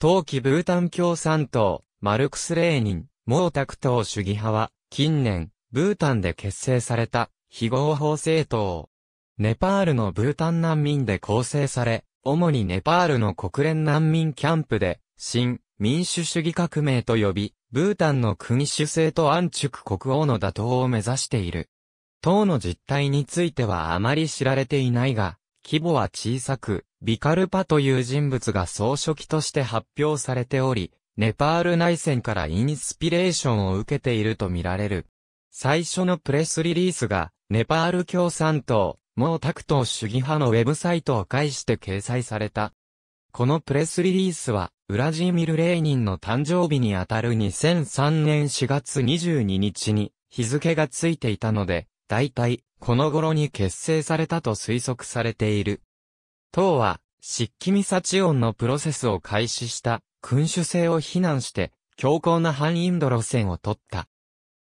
冬季ブータン共産党、マルクス・レーニン、毛沢東主義派は、近年、ブータンで結成された、非合法政党。ネパールのブータン難民で構成され、主にネパールの国連難民キャンプで、新、民主主義革命と呼び、ブータンの君主制と安畜国王の打倒を目指している。党の実態についてはあまり知られていないが、規模は小さく、ビカルパという人物が総書記として発表されており、ネパール内戦からインスピレーションを受けているとみられる。最初のプレスリリースが、ネパール共産党、毛沢東主義派のウェブサイトを介して掲載された。このプレスリリースは、ウラジーミル・レーニンの誕生日にあたる2003年4月22日に日付がついていたので、大体この頃に結成されたと推測されている。党は、漆器ミサチオンのプロセスを開始した君主制を非難して、強硬な反インド路線を取った。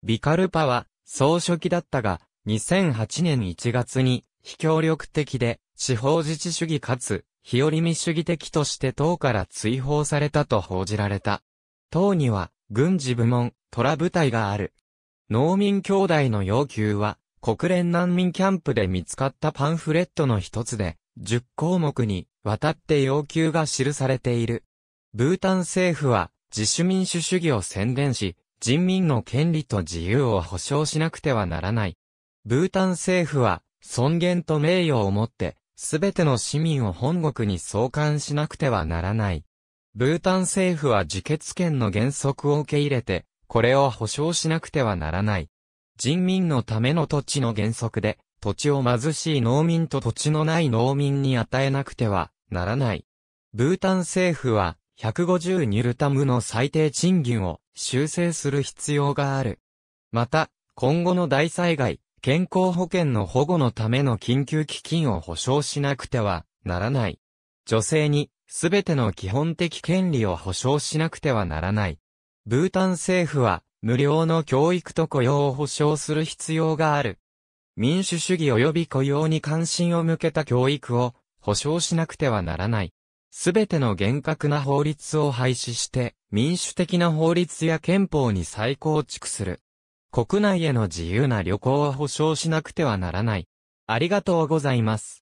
ビカルパは、総書記だったが、2008年1月に、非協力的で、司法自治主義かつ、日和見主義的として党から追放されたと報じられた。党には、軍事部門、虎部隊がある。農民兄弟の要求は、国連難民キャンプで見つかったパンフレットの一つで、10項目にわたって要求が記されている。ブータン政府は自主民主主義を宣伝し、人民の権利と自由を保障しなくてはならない。ブータン政府は尊厳と名誉をもって、すべての市民を本国に送還しなくてはならない。ブータン政府は自決権の原則を受け入れて、これを保障しなくてはならない。人民のための土地の原則で、土地を貧しい農民と土地のない農民に与えなくてはならない。ブータン政府は、150ニュルタムの最低賃金を修正する必要がある。また、今後の大災害、健康保険の保護のための緊急基金を保障しなくてはならない。女性に、すべての基本的権利を保障しなくてはならない。ブータン政府は、無料の教育と雇用を保障する必要がある。民主主義及び雇用に関心を向けた教育を保障しなくてはならない。すべての厳格な法律を廃止して民主的な法律や憲法に再構築する。国内への自由な旅行を保障しなくてはならない。ありがとうございます。